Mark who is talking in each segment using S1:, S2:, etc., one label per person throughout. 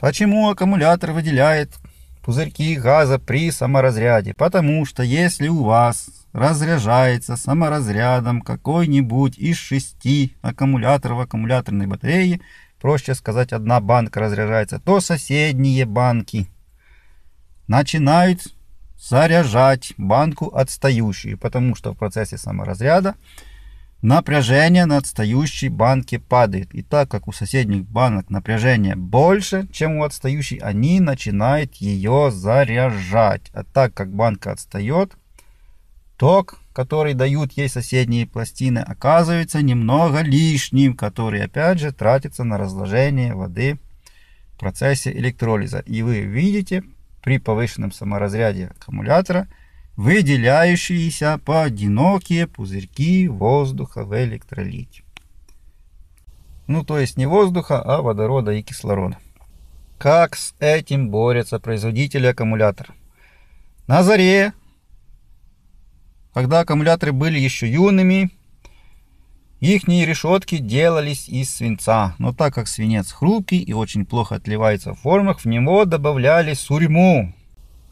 S1: Почему аккумулятор выделяет пузырьки газа при саморазряде? Потому что если у вас разряжается саморазрядом какой-нибудь из шести аккумуляторов аккумуляторной батареи, проще сказать, одна банка разряжается, то соседние банки начинают заряжать банку отстающую, потому что в процессе саморазряда Напряжение на отстающей банке падает. И так как у соседних банок напряжение больше, чем у отстающей, они начинают ее заряжать. А так как банка отстает, ток, который дают ей соседние пластины, оказывается немного лишним, который опять же тратится на разложение воды в процессе электролиза. И вы видите, при повышенном саморазряде аккумулятора – выделяющиеся поодинокие пузырьки воздуха в электролите. Ну, то есть не воздуха, а водорода и кислорода. Как с этим борются производители аккумуляторов? На заре, когда аккумуляторы были еще юными, их решетки делались из свинца, но так как свинец хрупкий и очень плохо отливается в формах, в него добавляли сурьму,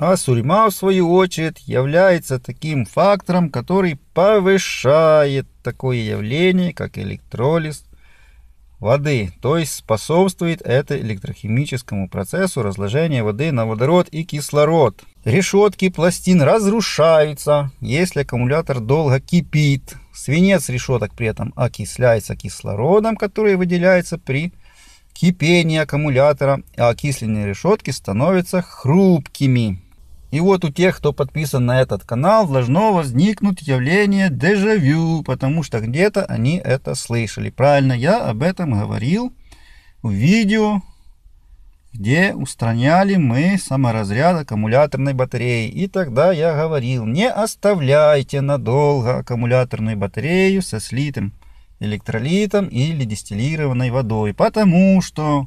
S1: а сурьма, в свою очередь, является таким фактором, который повышает такое явление, как электролиз воды, то есть способствует это электрохимическому процессу разложения воды на водород и кислород. Решетки пластин разрушаются, если аккумулятор долго кипит. Свинец решеток при этом окисляется кислородом, который выделяется при кипении аккумулятора, а окисленные решетки становятся хрупкими. И вот у тех, кто подписан на этот канал, должно возникнуть явление дежавю, потому что где-то они это слышали. Правильно, я об этом говорил в видео, где устраняли мы саморазряд аккумуляторной батареи. И тогда я говорил, не оставляйте надолго аккумуляторную батарею со слитым электролитом или дистиллированной водой, потому что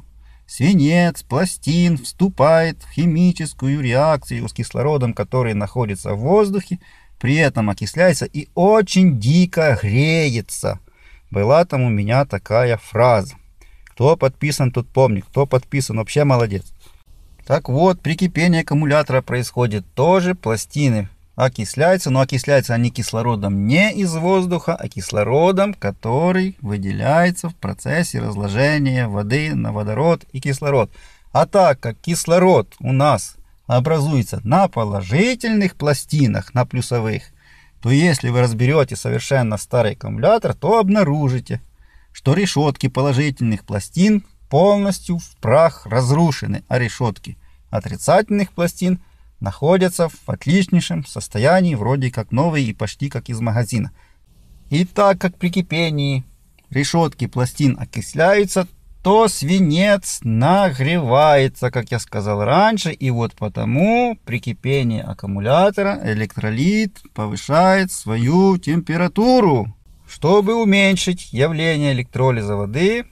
S1: свинец, пластин вступает в химическую реакцию с кислородом, который находится в воздухе, при этом окисляется и очень дико греется. Была там у меня такая фраза. Кто подписан, тот помнит. Кто подписан, вообще молодец. Так вот, при кипении аккумулятора происходит тоже. Пластины окисляются, но окисляются они кислородом не из воздуха, а кислородом, который выделяется в процессе разложения воды на водород и кислород. А так как кислород у нас образуется на положительных пластинах, на плюсовых, то если вы разберете совершенно старый аккумулятор, то обнаружите, что решетки положительных пластин полностью в прах разрушены, а решетки отрицательных пластин – находятся в отличнейшем состоянии, вроде как новые и почти как из магазина. И так как при кипении решетки пластин окисляются, то свинец нагревается, как я сказал раньше, и вот потому при кипении аккумулятора электролит повышает свою температуру. Чтобы уменьшить явление электролиза воды,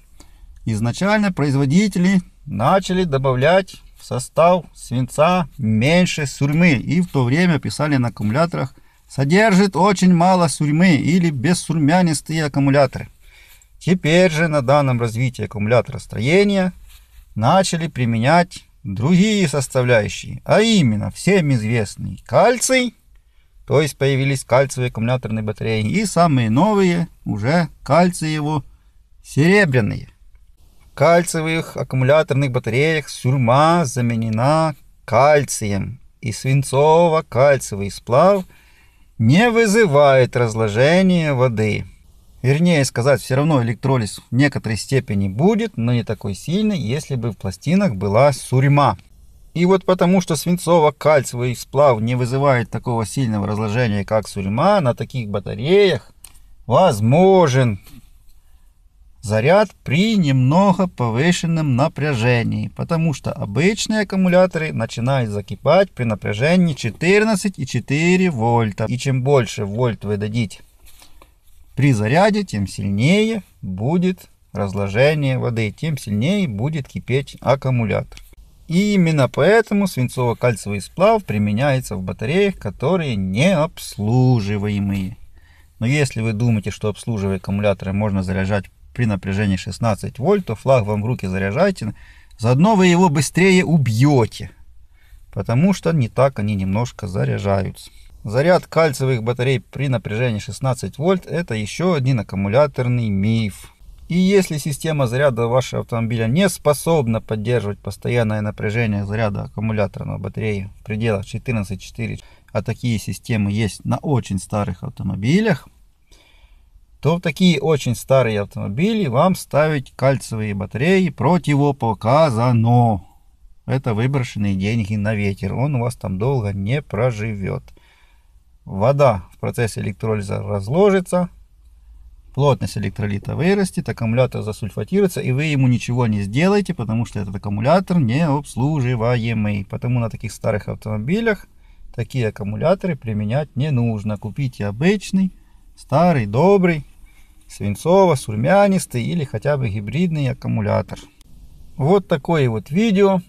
S1: изначально производители начали добавлять состав свинца меньше сурьмы. И в то время писали на аккумуляторах, содержит очень мало сурьмы или бессурьмянистые аккумуляторы. Теперь же на данном развитии аккумуляторостроения начали применять другие составляющие, а именно всем известный кальций, то есть появились кальциевые аккумуляторные батареи и самые новые уже кальциево-серебряные кальцевых аккумуляторных батареях сюрьма заменена кальцием, и свинцово кальцевый сплав не вызывает разложения воды. Вернее сказать, все равно электролиз в некоторой степени будет, но не такой сильный, если бы в пластинах была сурьма. И вот потому, что свинцово кальцевый сплав не вызывает такого сильного разложения, как сурьма, на таких батареях возможен заряд при немного повышенном напряжении, потому что обычные аккумуляторы начинают закипать при напряжении 14,4 вольта. И чем больше вольт вы дадите при заряде, тем сильнее будет разложение воды, тем сильнее будет кипеть аккумулятор. И именно поэтому свинцово-кальциевый сплав применяется в батареях, которые не обслуживаемые. Но если вы думаете, что обслуживая аккумуляторы можно заряжать при напряжении 16 вольтов, флаг вам в руки заряжайте, заодно вы его быстрее убьете, потому что не так они немножко заряжаются. Заряд кальциевых батарей при напряжении 16 вольт это еще один аккумуляторный миф. И если система заряда вашего автомобиля не способна поддерживать постоянное напряжение заряда аккумуляторной батареи в пределах 14,4, а такие системы есть на очень старых автомобилях, то в такие очень старые автомобили вам ставить кальциевые батареи противопоказано. Это выброшенные деньги на ветер. Он у вас там долго не проживет. Вода в процессе электролиза разложится, плотность электролита вырастет, аккумулятор засульфатируется, и вы ему ничего не сделаете, потому что этот аккумулятор не обслуживаемый. Потому на таких старых автомобилях такие аккумуляторы применять не нужно. Купите обычный, старый, добрый, свинцово-сурмянистый или хотя бы гибридный аккумулятор. Вот такое вот видео.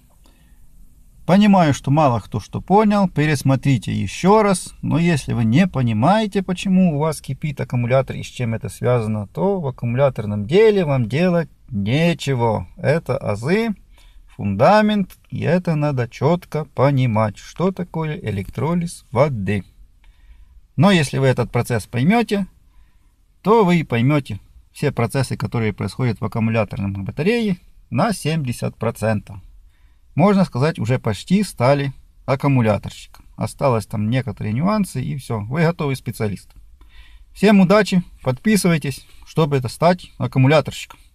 S1: Понимаю, что мало кто что понял, пересмотрите еще раз, но если вы не понимаете, почему у вас кипит аккумулятор и с чем это связано, то в аккумуляторном деле вам делать нечего. Это азы, фундамент, и это надо четко понимать, что такое электролиз воды. Но если вы этот процесс поймете, то вы поймете все процессы, которые происходят в аккумуляторном батарее на 70%. Можно сказать, уже почти стали аккумуляторщиком. Осталось там некоторые нюансы и все, вы готовый специалист. Всем удачи, подписывайтесь, чтобы это стать аккумуляторщиком.